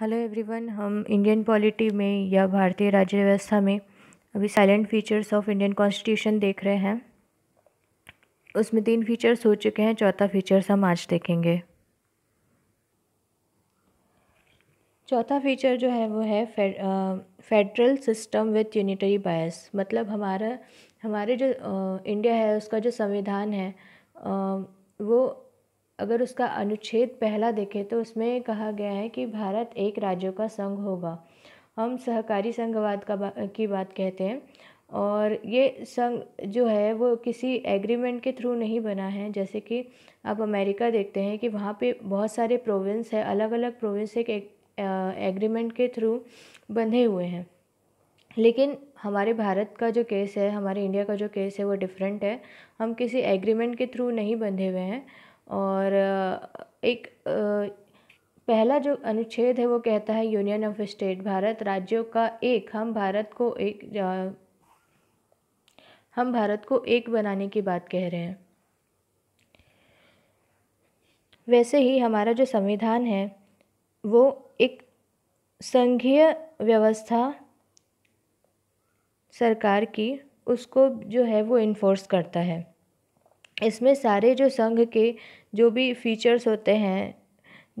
hello everyone हम Indian polity में या भारतीय राज्य व्यवस्था में अभी silent features of Indian constitution देख रहे हैं उसमें तीन फीचर्स हो चुके हैं चौथा फीचर्स हम आज देखेंगे चौथा फीचर जो है वो है federal system with unitary bias मतलब हमारा हमारे जो आ, इंडिया है उसका जो संविधान है आ, वो अगर उसका अनुच्छेद पहला देखें तो उसमें कहा गया है कि भारत एक राज्यों का संघ होगा हम सहकारी संघवाद का बा, की बात कहते हैं और ये संघ जो है वो किसी एग्रीमेंट के थ्रू नहीं बना है जैसे कि आप अमेरिका देखते हैं कि वहाँ पे बहुत सारे प्रोविंस है अलग अलग प्रोविंस एक, एक एग्रीमेंट के थ्रू बंधे हुए हैं लेकिन हमारे भारत का जो केस है हमारे इंडिया का जो केस है वो डिफरेंट है हम किसी एग्रीमेंट के थ्रू नहीं बंधे हुए हैं और एक पहला जो अनुच्छेद है वो कहता है यूनियन ऑफ स्टेट भारत राज्यों का एक हम भारत को एक हम भारत को एक बनाने की बात कह रहे हैं वैसे ही हमारा जो संविधान है वो एक संघीय व्यवस्था सरकार की उसको जो है वो इन्फोर्स करता है इसमें सारे जो संघ के जो भी फीचर्स होते हैं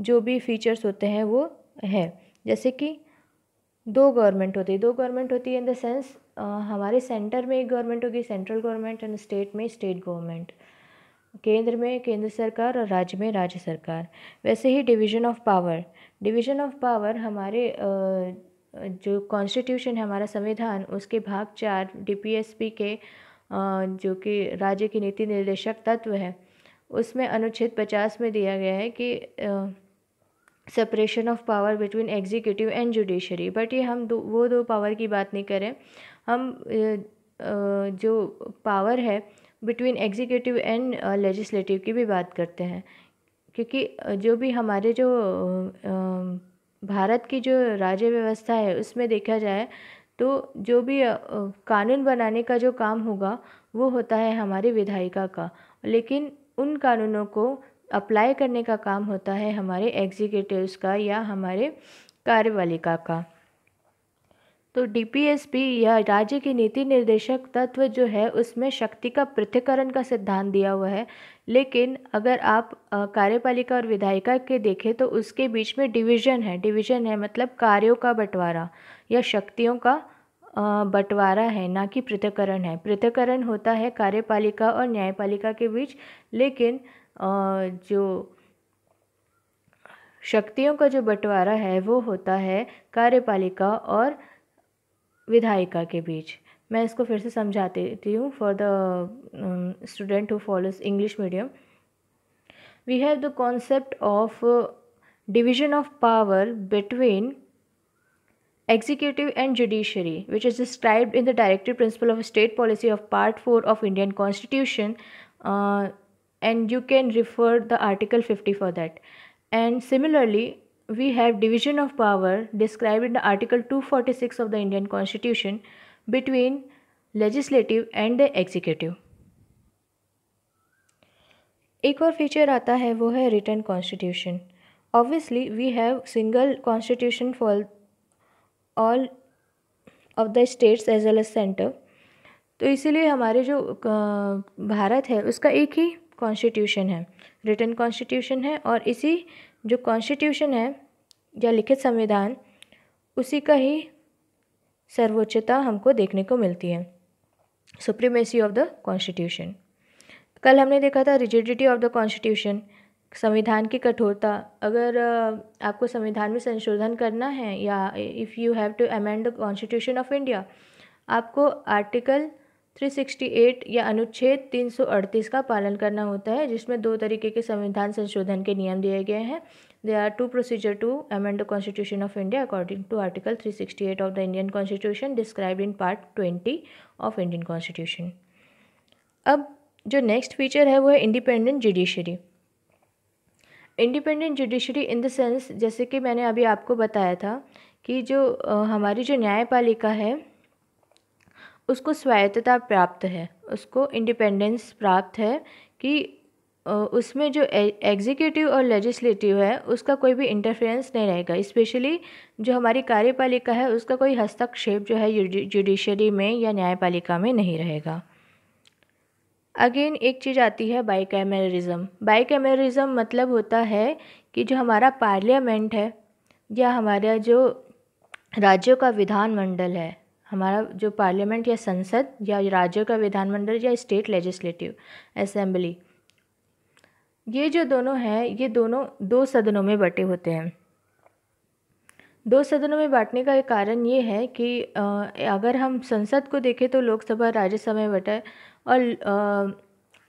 जो भी फीचर्स होते हैं वो है जैसे कि दो गवर्नमेंट होती है दो गवर्नमेंट होती है इन द सेंस हमारे सेंटर में एक गवर्नमेंट होगी सेंट्रल गवर्नमेंट एंड स्टेट में स्टेट गवर्नमेंट केंद्र में केंद्र सरकार और राज्य में राज्य सरकार वैसे ही division of power division of power हमारे जो कॉन्स्टिट्यूशन है हमारा संविधान उसके भाग चार डी के जो कि राज्य की नीति निर्देशक तत्व है उसमें अनुच्छेद पचास में दिया गया है कि separation of power between executive and judiciary but ये हम दो वो दो पावर की बात नहीं करें हम जो पावर है बिटवीन एग्जीक्यूटिव एंड लेजिस्लेटिव की भी बात करते हैं क्योंकि जो भी हमारे जो भारत की जो राज्य व्यवस्था है उसमें देखा जाए तो जो भी कानून बनाने का जो काम होगा वो होता है हमारे विधायिका का लेकिन उन कानूनों को अप्लाई करने का काम होता है हमारे एग्जीक्यूटिवस का या हमारे कार्यपालिका का तो डीपीएसपी या राज्य की नीति निर्देशक तत्व जो है उसमें शक्ति का पृथ्वीकरण का सिद्धांत दिया हुआ है लेकिन अगर आप कार्यपालिका और विधायिका के देखें तो उसके बीच में डिवीज़न है डिवीज़न है मतलब कार्यों का बंटवारा या शक्तियों का बंटवारा है ना कि पृथकरण है पृथकरण होता है कार्यपालिका और न्यायपालिका के बीच लेकिन जो शक्तियों का जो बंटवारा है वो होता है कार्यपालिका और विधायिका के बीच मैं इसको फिर से समझा देती हूँ for the student who follows English medium we have the concept of division of power between executive and judiciary which is described in the directive principle of state policy of part 4 of indian constitution uh, and you can refer the article 50 for that and similarly we have division of power described in the article 246 of the indian constitution between legislative and the executive एक और feature आता है वो है written constitution obviously we have single constitution for all of the states as well as centre तो इसीलिए हमारे जो भारत है उसका एक ही कॉन्स्टिट्यूशन है रिटर्न कॉन्स्टिट्यूशन है और इसी जो कॉन्स्टिट्यूशन है या लिखित संविधान उसी का ही सर्वोच्चता हमको देखने को मिलती है सुप्रीमेसी ऑफ द कॉन्स्टिट्यूशन कल हमने देखा था रिजिडिटी ऑफ द कॉन्स्टिट्यूशन संविधान की कठोरता अगर आपको संविधान में संशोधन करना है या if you have to amend the constitution of India आपको आर्टिकल 368 या अनुच्छेद 338 का पालन करना होता है जिसमें दो तरीके के संविधान संशोधन के नियम दिए गए हैं they are two procedure to amend the constitution of India according to article 368 of the Indian constitution describe in part twenty of Indian constitution अब जो नेक्स्ट फीचर है वो है independent judiciary independent judiciary in the sense जैसे कि मैंने अभी आपको बताया था कि जो हमारी जो न्यायपालिका है उसको स्वायत्तता प्राप्त है उसको इंडिपेंडेंस प्राप्त है कि उसमें जो एग्जीक्यूटिव और लेजिस्लेटिव है उसका कोई भी इंटरफेरेंस नहीं रहेगा स्पेशली जो हमारी कार्यपालिका है उसका कोई हस्तक्षेप जो है जुडिशरी में या न्यायपालिका में नहीं रहेगा अगेन एक चीज़ आती है बाई कैमरिज़म बाई कैमरिज्म मतलब होता है कि जो हमारा पार्लियामेंट है या हमारा जो राज्यों का विधानमंडल है हमारा जो पार्लियामेंट या संसद या राज्य का विधानमंडल या स्टेट लेजिस्लेटिव असेंबली ये जो दोनों हैं ये दोनों दो सदनों में बटे होते हैं दो सदनों में बांटने का एक कारण ये है कि अगर हम संसद को देखें तो लोकसभा राज्यसभा में बटा है और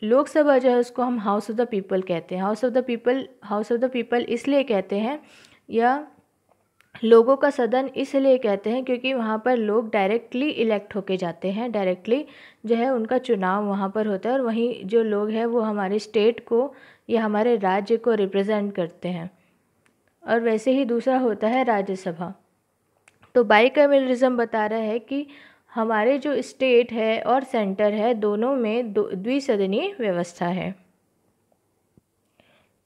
लोकसभा जो है उसको हम हाउस ऑफ द पीपल कहते हैं house of the people house of the people इसलिए कहते हैं या लोगों का सदन इसलिए कहते हैं क्योंकि वहाँ पर लोग डायरेक्टली इलेक्ट होके जाते हैं डायरेक्टली जो है उनका चुनाव वहाँ पर होता है और वहीं जो लोग हैं वो हमारे स्टेट को या हमारे राज्य को रिप्रेजेंट करते हैं और वैसे ही दूसरा होता है राज्यसभा तो बाइकमलरिज्म बता रहा है कि हमारे जो स्टेट है और सेंटर है दोनों में द्विसदनीय व्यवस्था है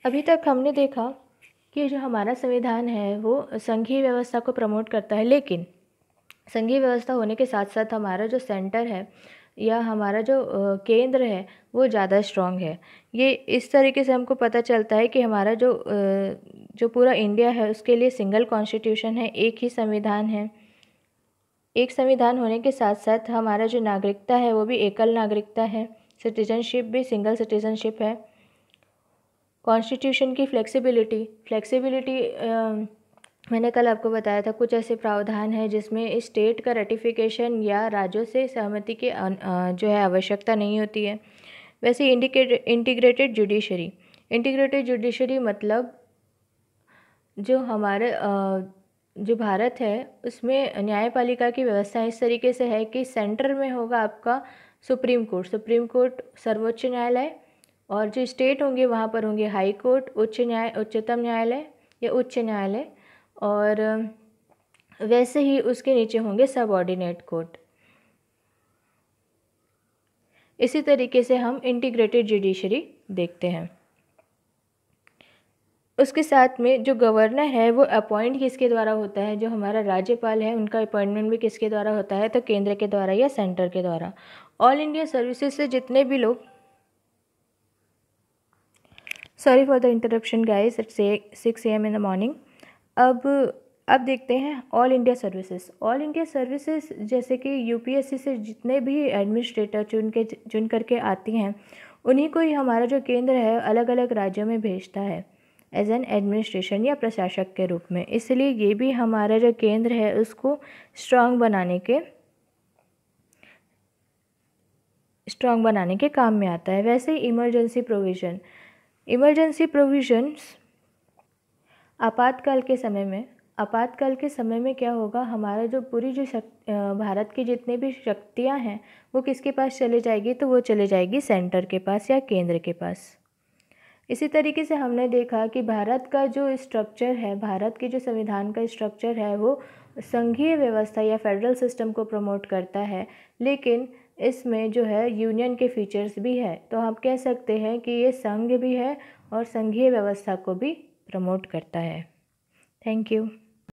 अभी तक हमने देखा कि जो हमारा संविधान है वो संघीय व्यवस्था को प्रमोट करता है लेकिन संघीय व्यवस्था होने के साथ साथ हमारा जो सेंटर है या हमारा जो केंद्र है वो ज़्यादा स्ट्रॉन्ग है ये इस तरीके से हमको पता चलता है कि हमारा जो जो पूरा इंडिया है उसके लिए सिंगल कॉन्स्टिट्यूशन है एक ही संविधान है एक संविधान होने के साथ साथ हमारा जो नागरिकता है वो भी एकल नागरिकता है सिटीजनशिप भी सिंगल सिटीजनशिप है कॉन्स्टिट्यूशन की फ्लेक्सिबिलिटी फ्लेक्सिबिलिटी मैंने कल आपको बताया था कुछ ऐसे प्रावधान हैं जिसमें स्टेट का रेटिफिकेशन या राज्यों से सहमति की जो है आवश्यकता नहीं होती है वैसे indicate integrated judiciary integrated judiciary मतलब जो हमारे जो भारत है उसमें न्यायपालिका की व्यवस्था इस तरीके से है कि सेंटर में होगा आपका सुप्रीम कोर्ट सुप्रीम कोर्ट सर्वोच्च न्यायालय और जो स्टेट होंगे वहाँ पर होंगे हाई कोर्ट उच्च न्याय उच्चतम न्यायालय या उच्च न्यायालय और वैसे ही उसके नीचे होंगे सबऑर्डिनेट कोर्ट इसी तरीके से हम इंटीग्रेटेड जुडिशरी देखते हैं उसके साथ में जो गवर्नर है वो अपॉइंट किसके द्वारा होता है जो हमारा राज्यपाल है उनका अपॉइंटमेंट भी किसके द्वारा होता है तो केंद्र के द्वारा या सेंटर के द्वारा ऑल इंडिया सर्विसेज से जितने भी लोग sorry for the interruption guys it's six A M in the morning अब अब देखते हैं all India services all India services जैसे कि यूपीएससी से जितने भी एडमिनिस्ट्रेटर चुन के चुन करके आती हैं उन्हीं को ही हमारा जो केंद्र है अलग अलग राज्यों में भेजता है एज एन एडमिनिस्ट्रेशन या प्रशासक के रूप में इसलिए ये भी हमारा जो केंद्र है उसको स्ट्रांग बनाने के स्ट्रांग बनाने के काम में आता है वैसे ही इमरजेंसी प्रोविज़न इमरजेंसी प्रोविजंस आपातकाल के समय में आपातकाल के समय में क्या होगा हमारा जो पूरी जो शक्ति भारत की जितनी भी शक्तियाँ हैं वो किसके पास चले जाएगी तो वो चले जाएगी सेंटर के पास या केंद्र के पास इसी तरीके से हमने देखा कि भारत का जो स्ट्रक्चर है भारत के जो संविधान का स्ट्रक्चर है वो संघीय व्यवस्था या फेडरल सिस्टम को प्रमोट करता है लेकिन इसमें जो है यूनियन के फीचर्स भी है तो हम कह सकते हैं कि ये संघ भी है और संघीय व्यवस्था को भी प्रमोट करता है थैंक यू